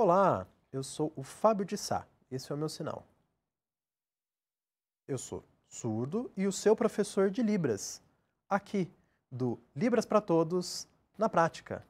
Olá, eu sou o Fábio de Sá. Esse é o meu sinal. Eu sou surdo e o seu professor de Libras, aqui do Libras para Todos na Prática.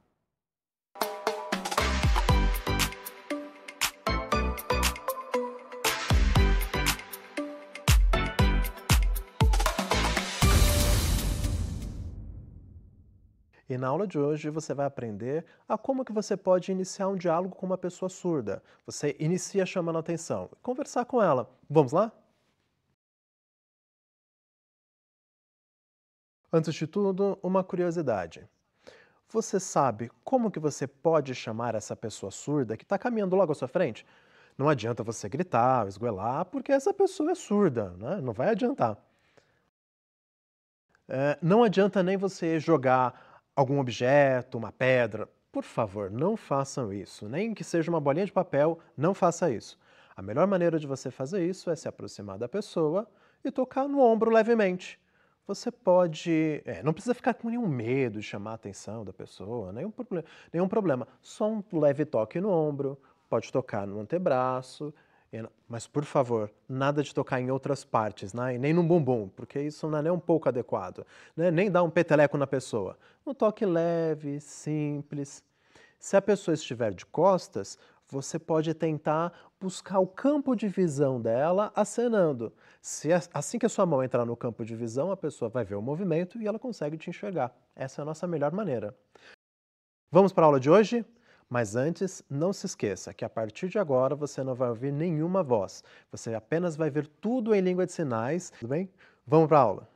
E na aula de hoje você vai aprender a como que você pode iniciar um diálogo com uma pessoa surda. Você inicia chamando a atenção, conversar com ela. Vamos lá? Antes de tudo, uma curiosidade. Você sabe como que você pode chamar essa pessoa surda que está caminhando logo à sua frente? Não adianta você gritar, esguelar, porque essa pessoa é surda, né? não vai adiantar. É, não adianta nem você jogar algum objeto, uma pedra. Por favor, não façam isso. Nem que seja uma bolinha de papel, não faça isso. A melhor maneira de você fazer isso é se aproximar da pessoa e tocar no ombro levemente. Você pode. É, não precisa ficar com nenhum medo de chamar a atenção da pessoa, nenhum, proble nenhum problema. Só um leve toque no ombro, pode tocar no antebraço mas, por favor, nada de tocar em outras partes, né? nem no bumbum, porque isso não é nem um pouco adequado. Né? Nem dar um peteleco na pessoa. Um toque leve, simples. Se a pessoa estiver de costas, você pode tentar buscar o campo de visão dela acenando. Se, assim que a sua mão entrar no campo de visão, a pessoa vai ver o movimento e ela consegue te enxergar. Essa é a nossa melhor maneira. Vamos para a aula de hoje? Mas antes, não se esqueça que a partir de agora você não vai ouvir nenhuma voz. Você apenas vai ver tudo em língua de sinais, tudo bem? Vamos para a aula!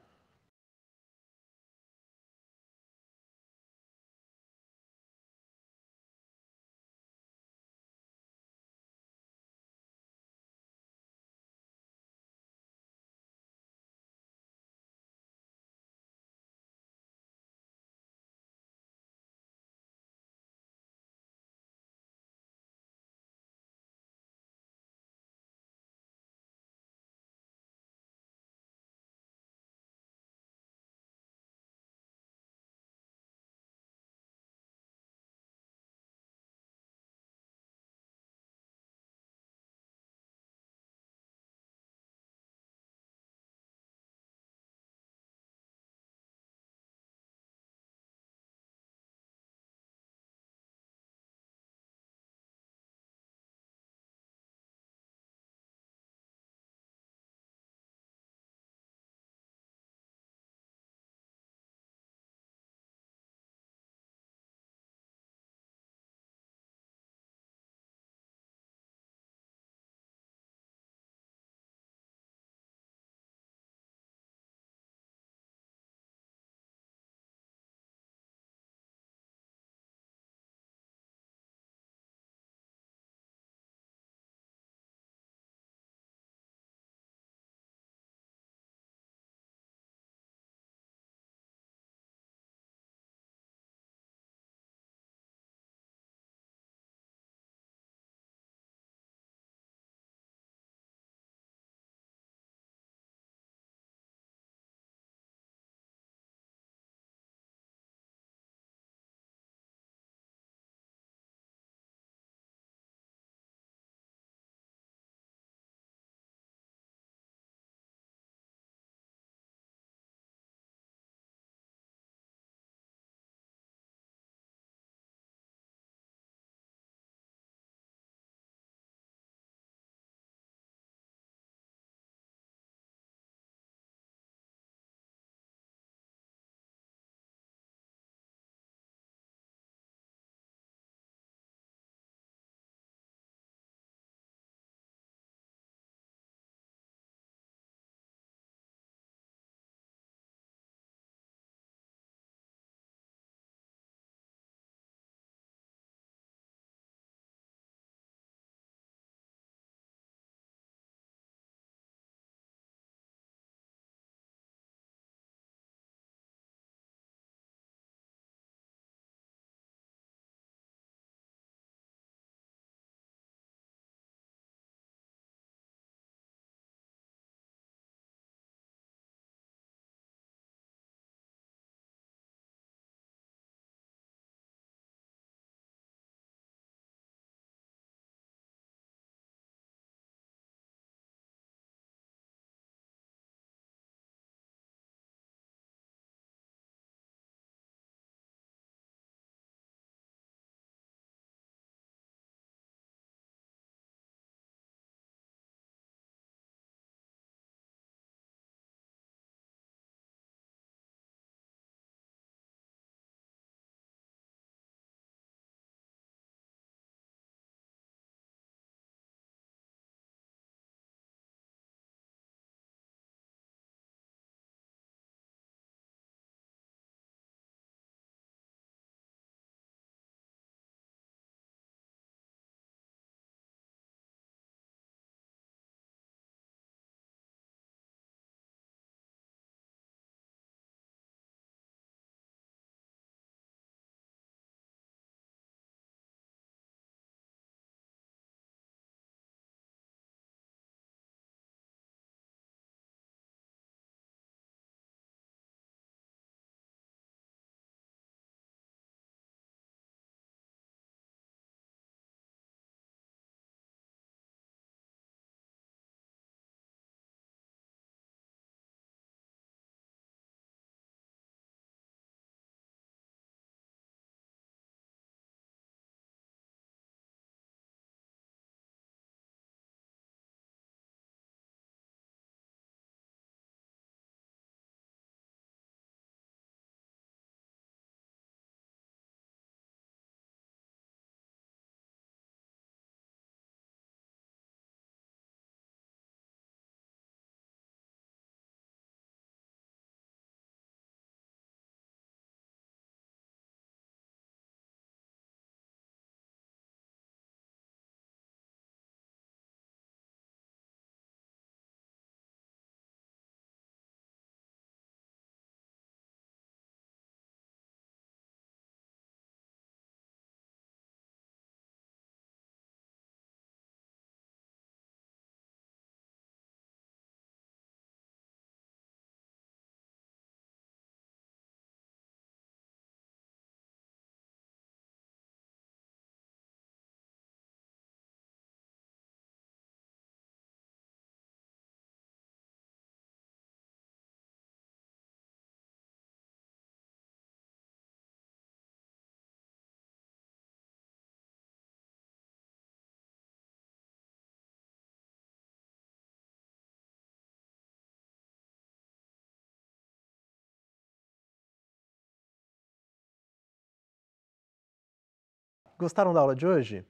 Gostaram da aula de hoje?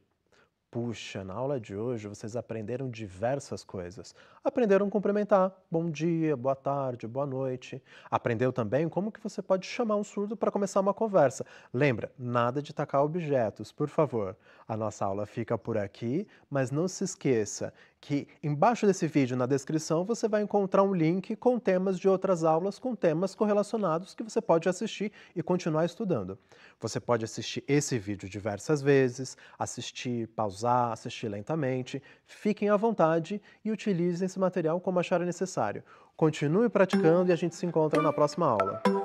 Puxa, na aula de hoje vocês aprenderam diversas coisas. Aprenderam cumprimentar, bom dia, boa tarde, boa noite. Aprendeu também como que você pode chamar um surdo para começar uma conversa. Lembra, nada de tacar objetos, por favor. A nossa aula fica por aqui, mas não se esqueça, que embaixo desse vídeo, na descrição, você vai encontrar um link com temas de outras aulas, com temas correlacionados que você pode assistir e continuar estudando. Você pode assistir esse vídeo diversas vezes, assistir, pausar, assistir lentamente. Fiquem à vontade e utilizem esse material como acharem necessário. Continue praticando e a gente se encontra na próxima aula.